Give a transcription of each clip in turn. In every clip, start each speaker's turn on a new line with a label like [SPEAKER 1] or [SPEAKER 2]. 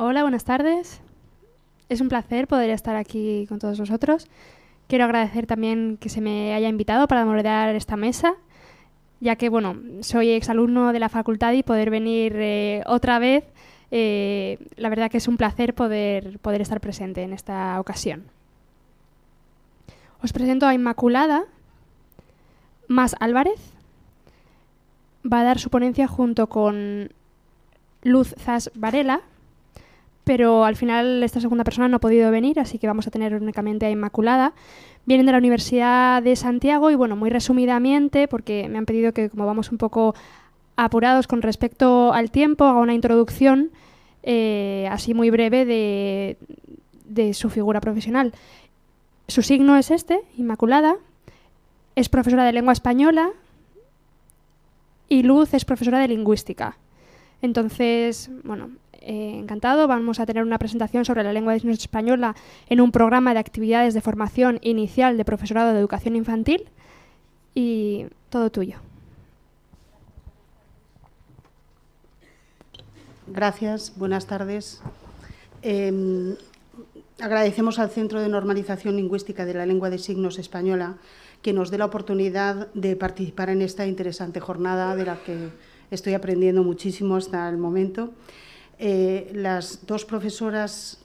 [SPEAKER 1] Hola, buenas tardes. Es un placer poder estar aquí con todos vosotros. Quiero agradecer también que se me haya invitado para moderar esta mesa, ya que, bueno, soy exalumno de la facultad y poder venir eh, otra vez, eh, la verdad que es un placer poder, poder estar presente en esta ocasión. Os presento a Inmaculada, más Álvarez. Va a dar su ponencia junto con Luz Zas Varela, pero al final esta segunda persona no ha podido venir, así que vamos a tener únicamente a Inmaculada. Vienen de la Universidad de Santiago y bueno, muy resumidamente, porque me han pedido que como vamos un poco apurados con respecto al tiempo, haga una introducción eh, así muy breve de, de su figura profesional. Su signo es este, Inmaculada, es profesora de lengua española y Luz es profesora de lingüística. Entonces, bueno, eh, encantado. Vamos a tener una presentación sobre la lengua de signos española en un programa de actividades de formación inicial de profesorado de educación infantil y todo tuyo. Gracias,
[SPEAKER 2] buenas tardes. Em, agradecemos al Centro de Normalización Lingüística de la Lengua de Signos Española que nos dé la oportunidad de participar en esta interesante jornada de la que estoy aprendiendo muchísimo hasta el momento. Eh, las dos profesoras,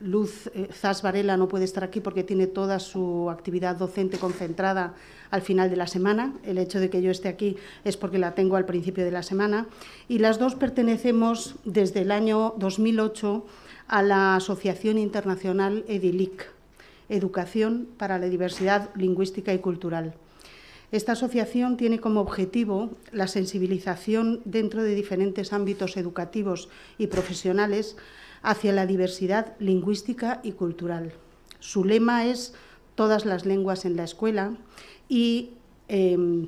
[SPEAKER 2] Luz eh, Zas Varela no puede estar aquí porque tiene toda su actividad docente concentrada al final de la semana. El hecho de que yo esté aquí es porque la tengo al principio de la semana. Y las dos pertenecemos desde el año 2008 a la Asociación Internacional EDILIC, Educación para la Diversidad Lingüística y Cultural. Esta asociación tiene como objetivo la sensibilización dentro de diferentes ámbitos educativos y profesionales hacia la diversidad lingüística y cultural. Su lema es Todas las lenguas en la escuela y em,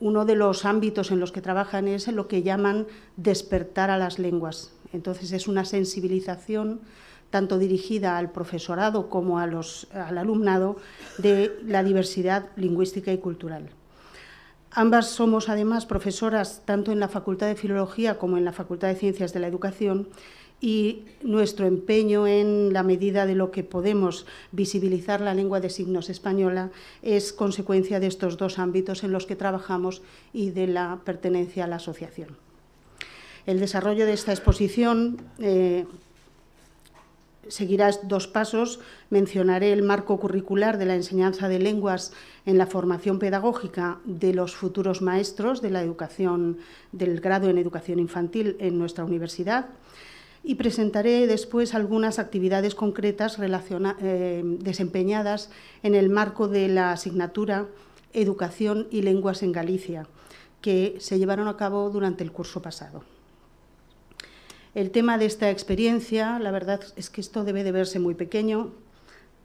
[SPEAKER 2] uno de los ámbitos en los que trabajan es lo que llaman despertar a las lenguas. Entonces es una sensibilización tanto dirigida al profesorado como a los, al alumnado, de la diversidad lingüística y cultural. Ambas somos además profesoras tanto en la Facultad de Filología como en la Facultad de Ciencias de la Educación y nuestro empeño en la medida de lo que podemos visibilizar la lengua de signos española es consecuencia de estos dos ámbitos en los que trabajamos y de la pertenencia a la asociación. El desarrollo de esta exposición eh, Seguirás dos pasos. Mencionaré el marco curricular de la enseñanza de lenguas en la formación pedagógica de los futuros maestros de la educación, del grado en educación infantil en nuestra universidad. Y presentaré después algunas actividades concretas eh, desempeñadas en el marco de la asignatura Educación y Lenguas en Galicia, que se llevaron a cabo durante el curso pasado el tema de esta experiencia, la verdad es que esto debe de verse muy pequeño,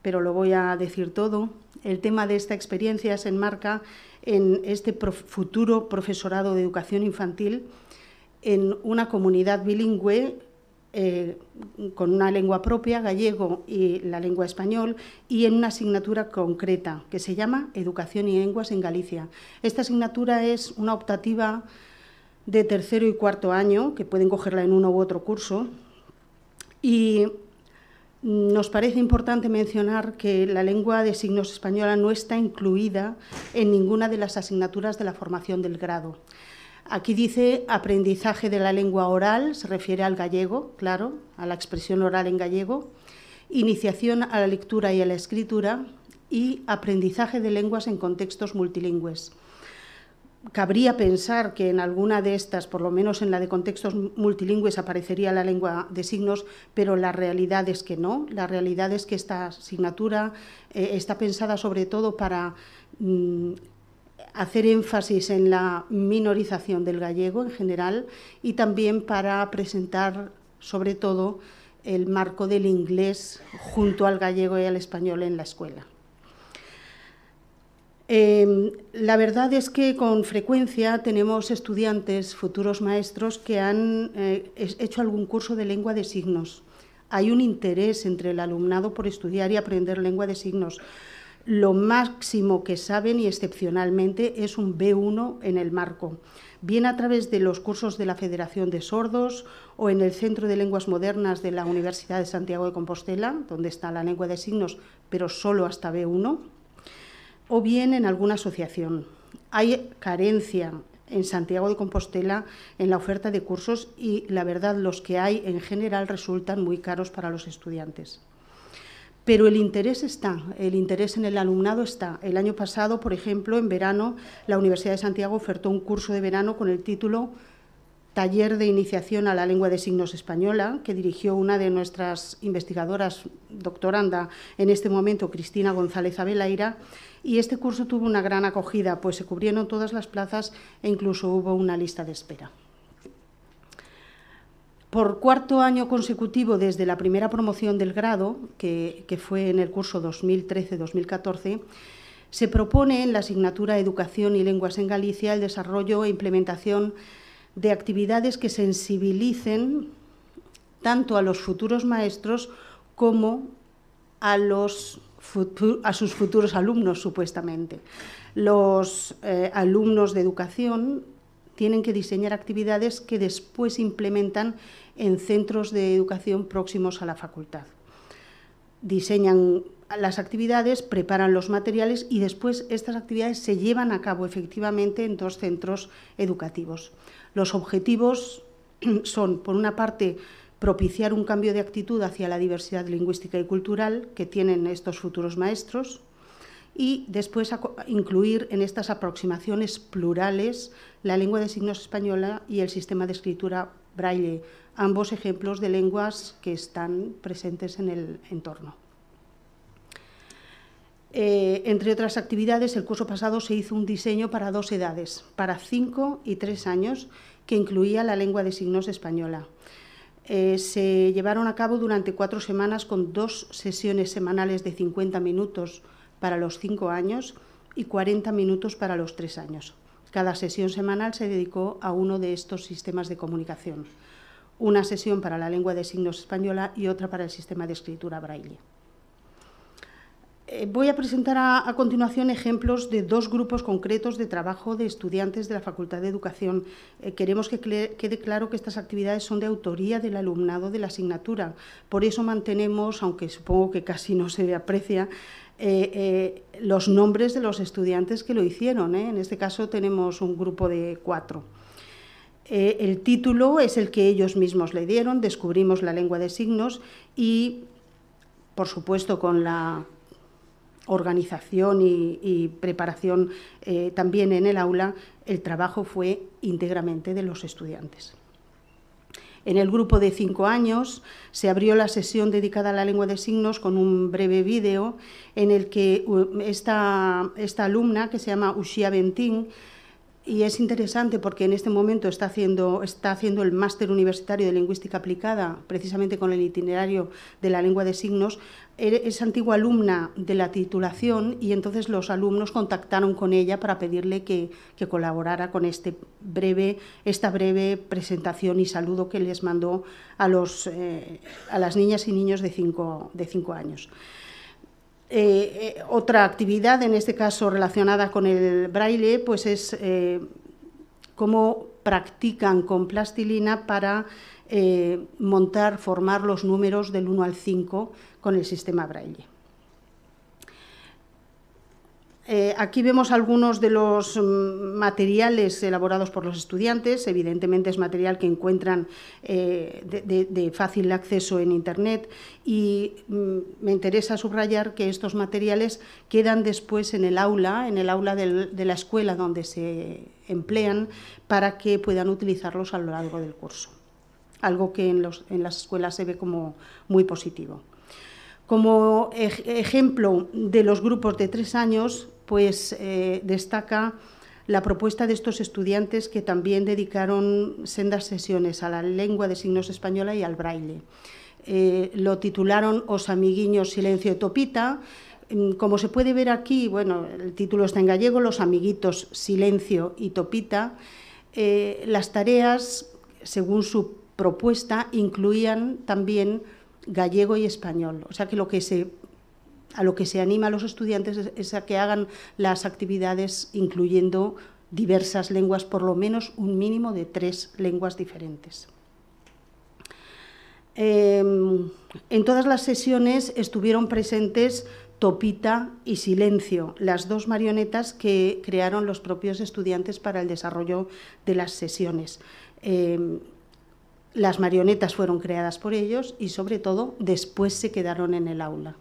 [SPEAKER 2] pero lo voy a decir todo. El tema de esta experiencia se enmarca en este futuro profesorado de educación infantil en una comunidad bilingüe eh, con una lengua propia, gallego y la lengua español, y en una asignatura concreta que se llama Educación y Lenguas en Galicia. Esta asignatura es una optativa de tercero y cuarto año, que pueden cogerla en uno u otro curso. Y nos parece importante mencionar que la lengua de signos española no está incluida en ninguna de las asignaturas de la formación del grado. Aquí dice aprendizaje de la lengua oral, se refiere al gallego, claro, a la expresión oral en gallego, iniciación a la lectura y a la escritura y aprendizaje de lenguas en contextos multilingües cabría pensar que en alguna de estas, por lo menos en la de contextos multilingües, aparecería la lengua de signos, pero la realidad es que no. La realidad es que esta asignatura eh, está pensada sobre todo para mm, hacer énfasis en la minorización del gallego en general y también para presentar sobre todo el marco del inglés junto al gallego y al español en la escuela. Em, la verdad es que con frecuencia tenemos estudiantes, futuros maestros, que han eh, hecho algún curso de lengua de signos. Hay un interés entre el alumnado por estudiar y aprender lengua de signos. Lo máximo que saben y excepcionalmente es un B1 en el marco, bien a través de los cursos de la Federación de Sordos o en el Centro de Lenguas Modernas de la Universidad de Santiago de Compostela, donde está la lengua de signos, pero solo hasta B1 o bien en alguna asociación. Hay carencia en Santiago de Compostela en la oferta de cursos y la verdad los que hay en general resultan muy caros para los estudiantes. Pero el interés está, el interés en el alumnado está. El año pasado, por ejemplo, en verano, la Universidad de Santiago ofertó un curso de verano con el título taller de iniciación a la lengua de signos española que dirigió una de nuestras investigadoras doctoranda en este momento, Cristina González Abelaira, y este curso tuvo una gran acogida, pues se cubrieron todas las plazas e incluso hubo una lista de espera. Por cuarto año consecutivo, desde la primera promoción del grado, que, fue en el curso 2013-2014, se propone en la asignatura Educación y Lenguas en Galicia el desarrollo e implementación de actividades que sensibilicen tanto a los futuros maestros como a, los, a sus futuros alumnos, supuestamente. Los eh, alumnos de educación tienen que diseñar actividades que después implementan en centros de educación próximos a la facultad. Diseñan las actividades, preparan los materiales y después estas actividades se llevan a cabo efectivamente en dos centros educativos. Los objetivos son, por una parte, propiciar un cambio de actitud hacia la diversidad lingüística y cultural que tienen estos futuros maestros y después incluir en estas aproximaciones plurales la lengua de signos española y el sistema de escritura braille, ambos ejemplos de lenguas que están presentes en el entorno. Eh, entre otras actividades, el curso pasado se hizo un diseño para dos edades, para cinco y tres años, que incluía la lengua de signos española. Eh, se llevaron a cabo durante cuatro semanas con dos sesiones semanales de 50 minutos para los cinco años y 40 minutos para los tres años. Cada sesión semanal se dedicó a uno de estos sistemas de comunicación, una sesión para la lengua de signos española y otra para el sistema de escritura braille. Eh, voy a presentar a, continuación ejemplos de dos grupos concretos de trabajo de estudiantes de la Facultad de Educación. Eh, queremos que quede claro que estas actividades son de autoría del alumnado de la asignatura. Por eso mantenemos, aunque supongo que casi no se aprecia, eh, los nombres de los estudiantes que lo hicieron. En este caso tenemos un grupo de cuatro. el título es el que ellos mismos le dieron, Descubrimos la lengua de signos y, por supuesto, con la organización y, preparación eh, también en el aula, el trabajo fue íntegramente de los estudiantes. En el grupo de cinco años se abrió la sesión dedicada a la lengua de signos con un breve vídeo en el que esta, esta alumna, que se llama Ushia Bentín, y es interesante porque en este momento está haciendo, está haciendo el máster universitario de lingüística aplicada, precisamente con el itinerario de la lengua de signos. Er, es antigua alumna de la titulación y entonces los alumnos contactaron con ella para pedirle que, colaborara con este breve, esta breve presentación y saludo que les mandó a, los, eh, a las niñas y niños de 5 de cinco años. Eh, eh, otra actividad, en este caso relacionada con el braille, pues es eh, cómo practican con plastilina para montar, formar los números del 1 al 5 con el sistema braille. Eh, aquí vemos algunos de los mm, materiales elaborados por los estudiantes. Evidentemente es material que encuentran eh, de, fácil acceso en Internet y mm, me interesa subrayar que estos materiales quedan después en el aula, en el aula de la escuela donde se emplean para que puedan utilizarlos a lo largo del curso. Algo que en, las escuelas se ve como muy positivo. Como ejemplo de los grupos de tres años, pues eh, destaca la propuesta de estos estudiantes que también dedicaron sendas sesiones a la lengua de signos española y al braille. Eh, lo titularon Os amiguiños silencio y topita. Mm, como se puede ver aquí, bueno, el título está en gallego, Los amiguitos silencio y topita. Eh, las tareas, según su propuesta, incluían también gallego y español. O sea que lo que se a lo que se anima a los estudiantes es a que hagan las actividades incluyendo diversas lenguas, por lo menos un mínimo de tres lenguas diferentes. Em, en todas las sesiones estuvieron presentes Topita y Silencio, las dos marionetas que crearon los propios estudiantes para el desarrollo de las sesiones. Em, las marionetas fueron creadas por ellos y sobre todo después se quedaron en el aula.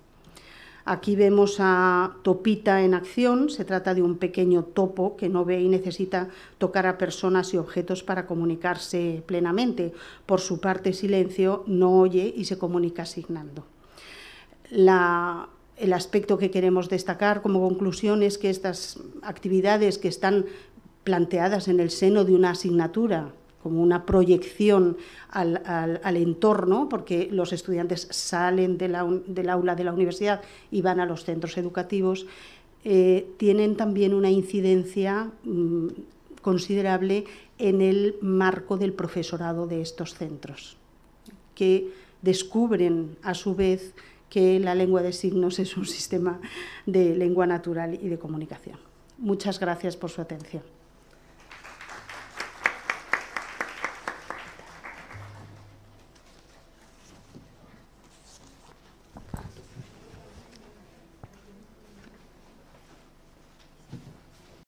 [SPEAKER 2] Aquí vemos a Topita en acción, se trata de un pequeño topo que no ve y necesita tocar a personas y objetos para comunicarse plenamente. Por su parte, Silencio no oye y se comunica asignando. el aspecto que queremos destacar como conclusión es que estas actividades que están planteadas en el seno de una asignatura como una proyección al, entorno, porque los estudiantes salen del aula de la universidad y van a los centros educativos, eh, tienen también una incidencia mm, considerable en el marco del profesorado de estos centros, que descubren a su vez que la lengua de signos es un sistema de lengua natural y de comunicación. Muchas gracias por su atención.